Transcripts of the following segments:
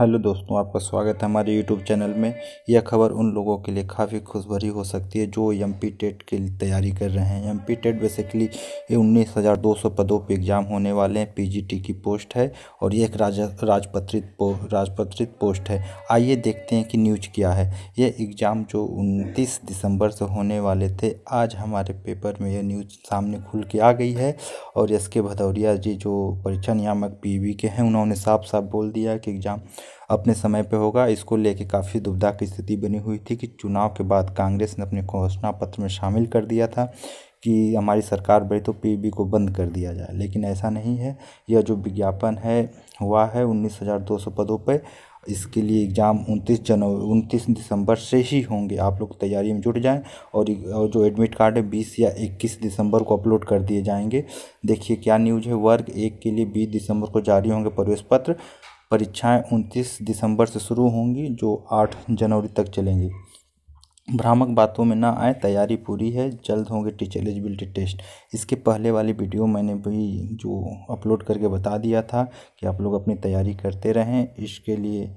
hello दोस्तों आपका स्वागत है हमारे यूट्यूब चैनल में यह खबर उन लोगों के लिए काफ़ी खुशभरी हो सकती है जो एम पी टेट की तैयारी कर रहे हैं एम पी टेट बेसिकली ये उन्नीस हज़ार दो सौ पदों पर एग्ज़ाम होने वाले हैं पी जी टी की पोस्ट है और ये एक राज राजपत्रित पो, राजपत्रित पोस्ट है आइए देखते हैं कि न्यूज क्या है यह एग्ज़ाम जो उनतीस दिसंबर से होने वाले थे आज हमारे पेपर में यह न्यूज सामने खुल के आ गई है और एस के भदौरिया जी जो परीक्षा नियामक पी के हैं उन्होंने साफ साफ बोल दिया कि एग्ज़ाम अपने समय पे होगा इसको लेके काफ़ी दुविधा की स्थिति बनी हुई थी कि चुनाव के बाद कांग्रेस ने अपने घोषणा पत्र में शामिल कर दिया था कि हमारी सरकार बड़ी तो पी को बंद कर दिया जाए लेकिन ऐसा नहीं है यह जो विज्ञापन है हुआ है उन्नीस हज़ार दो सौ पदों पर इसके लिए एग्ज़ाम 29 जनवरी उनतीस दिसंबर से ही होंगे आप लोग तैयारी में जुट जाएं और जो एडमिट कार्ड है बीस या 21 दिसंबर को अपलोड कर दिए जाएंगे देखिए क्या न्यूज़ है वर्ग एक के लिए 20 दिसंबर को जारी होंगे प्रवेश पत्र परीक्षाएं 29 दिसंबर से शुरू होंगी जो 8 जनवरी तक चलेंगी भ्रामक बातों में ना आए तैयारी पूरी है जल्द होंगे टीचर एलिजिबिलिटी टेस्ट इसके पहले वाली वीडियो मैंने भी जो अपलोड करके बता दिया था कि आप लोग अपनी तैयारी करते रहें इसके लिए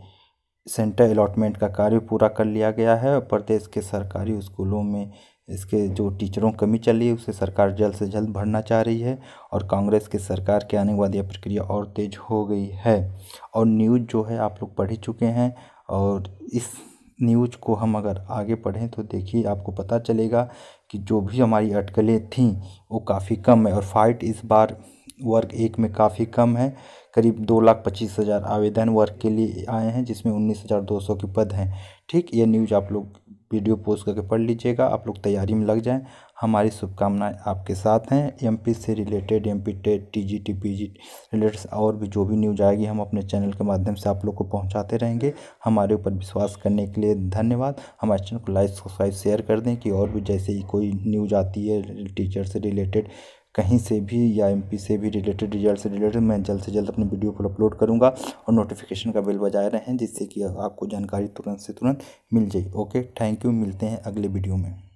सेंटर अलॉटमेंट का कार्य पूरा कर लिया गया है और प्रदेश के सरकारी स्कूलों में इसके जो टीचरों कमी चल रही है उसे सरकार जल्द से जल्द भरना चाह रही है और कांग्रेस के सरकार के आने वाली यह प्रक्रिया और तेज हो गई है और न्यूज़ जो है आप लोग पढ़ ही चुके हैं और इस न्यूज को हम अगर आगे पढ़ें तो देखिए आपको पता चलेगा कि जो भी हमारी अटकलें थीं वो काफ़ी कम है और फाइट इस बार वर्ग एक में काफ़ी कम है करीब दो लाख पच्चीस हज़ार आवेदन वर्ग के लिए आए हैं जिसमें उन्नीस हज़ार दो सौ के पद हैं ठीक ये न्यूज़ आप लोग वीडियो पोस्ट करके पढ़ लीजिएगा आप लोग तैयारी में लग जाएं हमारी शुभकामनाएं आपके साथ हैं एमपी से related MP TET P G related और भी जो भी न्यूज आएगी हम अपने चैनल के माध्यम से आप लोग को पहुंचाते रहेंगे हमारे ऊपर विश्वास करने के लिए धन्यवाद हमारे चैनल को लाइक सब्सक्राइब शेयर कर दें कि और भी जैसे ही कोई न्यूज आती है टीचर से रिलेटेड कहीं से भी या एम से भी रिलेटेड रिजल्ट से रिलेटेड मैं जल्द से जल्द अपनी वीडियो को अपलोड करूँगा और नोटिफिकेशन का बिल बजाए रहें जिससे कि आपको जानकारी तुरंत से तुरंत मिल जाए ओके थैंक यू मिलते हैं अगले वीडियो में